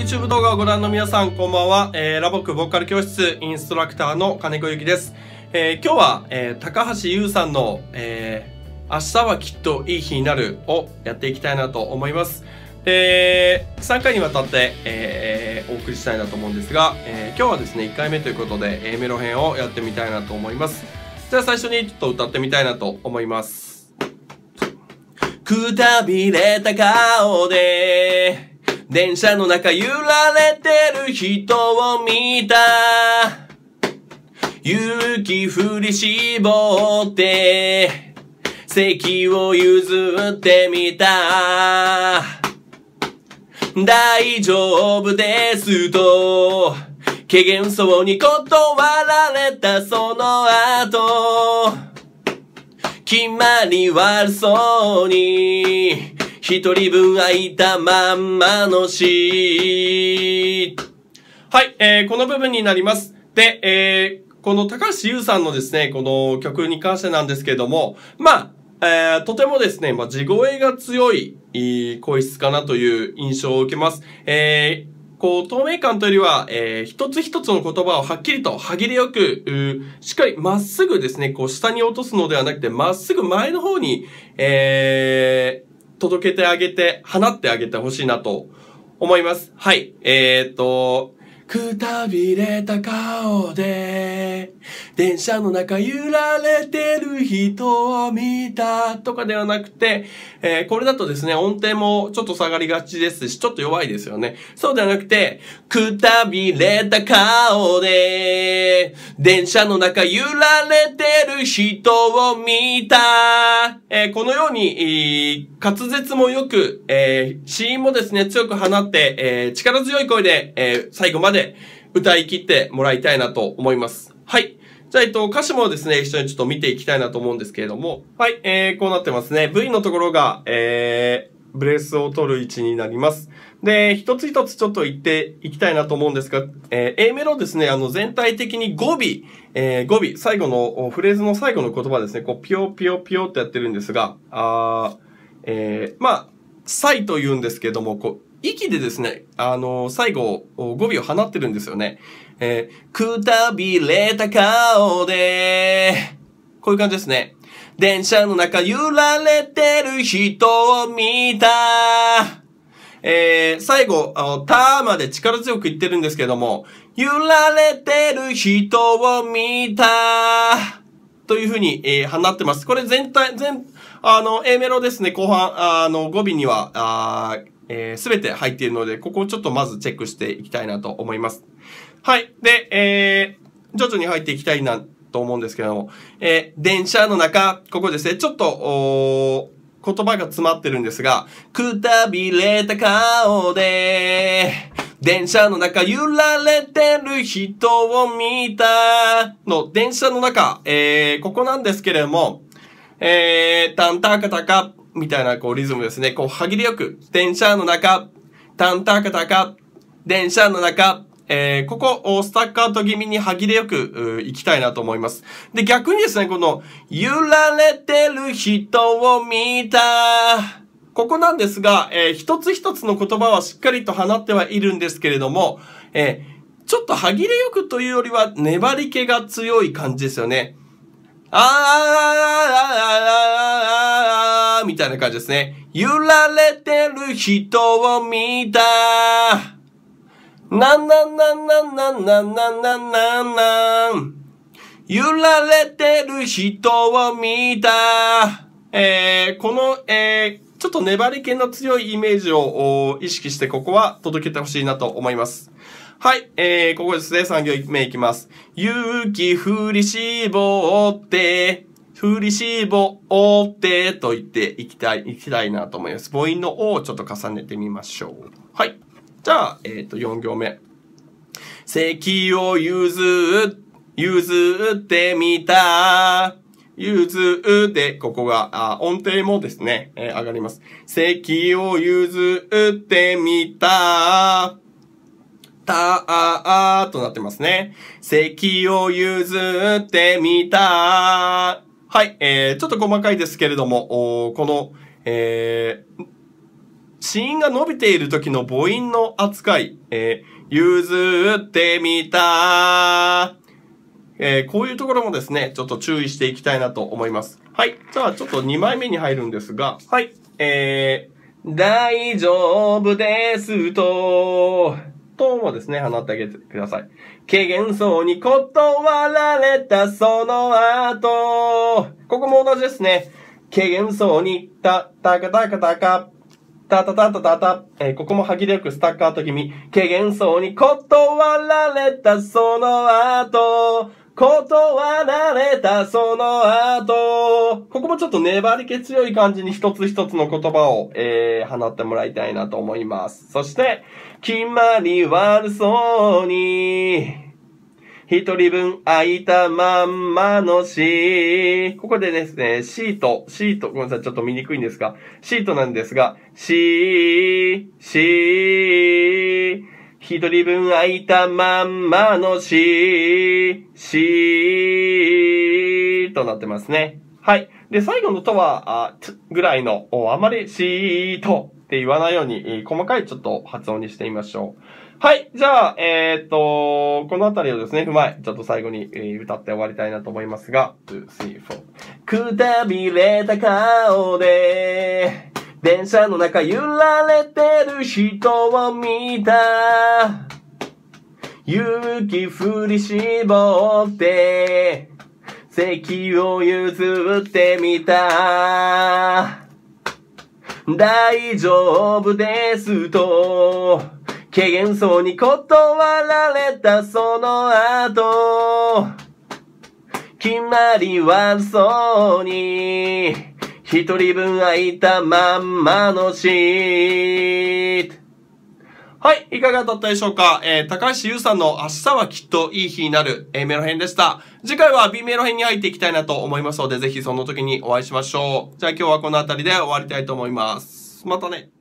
YouTube 動画をご覧の皆さん、こんばんは。えー、ラボックボーカル教室インストラクターの金子ゆきです。えー、今日は、えー、高橋優さんの、えー、明日はきっといい日になるをやっていきたいなと思います。で、3回にわたって、えー、お送りしたいなと思うんですが、えー、今日はですね、1回目ということで、A メロ編をやってみたいなと思います。じゃあ最初にちょっと歌ってみたいなと思います。くたびれた顔で電車の中揺られてる人を見た。勇気振り絞って、席を譲ってみた。大丈夫ですと、軽減そうに断られたその後、決まり悪そうに、一人分空いたまんまのし。はい、えー、この部分になります。で、えー、この高橋優さんのですね、この曲に関してなんですけれども、まあ、えー、とてもですね、まあ、地声が強い、いい声質かなという印象を受けます。えー、こう、透明感というよりは、えー、一つ一つの言葉をはっきりと歯切れよく、しっかりまっすぐですね、こう下に落とすのではなくて、まっすぐ前の方に、えー、届けてあげて、放ってあげてほしいなと思います。はい。えー、っと、くたびれた顔で、電車の中揺られてる人を見たとかではなくて、えー、これだとですね、音程もちょっと下がりがちですし、ちょっと弱いですよね。そうではなくて、くたびれた顔で、電車の中揺られてる人を見た。えー、このように、えー、滑舌もよく、えー、ンもですね、強く放って、えー、力強い声で、えー、最後まで歌い切ってもらいたいなと思います。はい。じゃあ、えっと、歌詞もですね、一緒にちょっと見ていきたいなと思うんですけれども、はい、えー、こうなってますね。V のところが、えー、ブレースを取る位置になります。で、一つ一つちょっと言っていきたいなと思うんですが、えー、A メロですね、あの、全体的に語尾、えー、語尾、最後の、フレーズの最後の言葉ですね、こう、ピヨピヨピヨってやってるんですが、あー、えー、まあ、サイと言うんですけども、こう、息でですね、あの、最後、語尾を放ってるんですよね。えー、くたびれた顔で、こういう感じですね。電車の中揺られてる人を見た。えー、最後、あの、たまで力強く言ってるんですけども、揺られてる人を見た。というふうに、えー、放ってます。これ全体、全、あの、A メロですね、後半、あの、語尾には、あーえー、全て入っているので、ここをちょっとまずチェックしていきたいなと思います。はい。で、えー、徐々に入っていきたいなと思うんですけども、えー、電車の中、ここですね、ちょっと、お言葉が詰まってるんですが、くたびれた顔で、電車の中揺られてる人を見たの、電車の中、えー、ここなんですけれども、えー、タンタカタみたいなこうリズムですね。こう歯切れよく、電車の中、タンタカタカ、電車の中、えー、ここ、スタッカート気味に歯切れよく、行きたいなと思います。で、逆にですね、この、揺られてる人を見た。ここなんですが、えー、一つ一つの言葉はしっかりと放ってはいるんですけれども、えー、ちょっと歯切れよくというよりは、粘り気が強い感じですよね。あーあーあーあーあーあーみたいな感じですね。揺られてる人を見たなんなんなんなんなんなんなんなんなんなん揺られてる人を見たえー、この、えー、ちょっと粘り気の強いイメージを意識してここは届けてほしいなと思います。はい、えー、ここですね、3行目いきます。勇気振り絞って、フリシーボをってと言っていきたい、いきたいなと思います。母音の O をちょっと重ねてみましょう。はい。じゃあ、えっ、ー、と、4行目。席を譲、譲ってみた。譲って、ここが、あ音程もですね、えー、上がります。席を譲ってみた。たああとなってますね。席を譲ってみた。はい、えー、ちょっと細かいですけれども、おこの、えー、死因が伸びている時の母音の扱い、えー、譲ってみたえー、こういうところもですね、ちょっと注意していきたいなと思います。はい。じゃあ、ちょっと2枚目に入るんですが、はい。えー、大丈夫ですと、ともですね、放ってあげてください。軽減そうに断られたその後。ここも同じですね。軽減そうに、た、たかたかたか、たたたたたた。えー、ここも歯切れよくスタッカーと君。軽減そうに断られたその後。断られたその後、ここもちょっと粘り気強い感じに一つ一つの言葉を、えー、放ってもらいたいなと思います。そして、決まり悪そうに、一人分空いたまんまのし、ここでですね、シート、シート、ごめんなさい、ちょっと見にくいんですが、シートなんですが、しー、しー、一人分空いたまんまのし、し、となってますね。はい。で、最後のとは、あ、つぐらいの、あまりしーとって言わないように、細かいちょっと発音にしてみましょう。はい。じゃあ、えー、っと、このあたりをですね、踏まえ、ちょっと最後に、えー、歌って終わりたいなと思いますが、2、3、4。くたびれた顔で、電車の中揺られてる人を見た。勇気振り絞って、席を譲ってみた。大丈夫ですと、軽減そうに断られたその後、決まりはそうに、一人分空いたまんまのシート。はい、いかがだったでしょうかえー、高橋優さんの明日はきっといい日になる A メロ編でした。次回は B メロ編に入っていきたいなと思いますので、ぜひその時にお会いしましょう。じゃあ今日はこの辺りで終わりたいと思います。またね。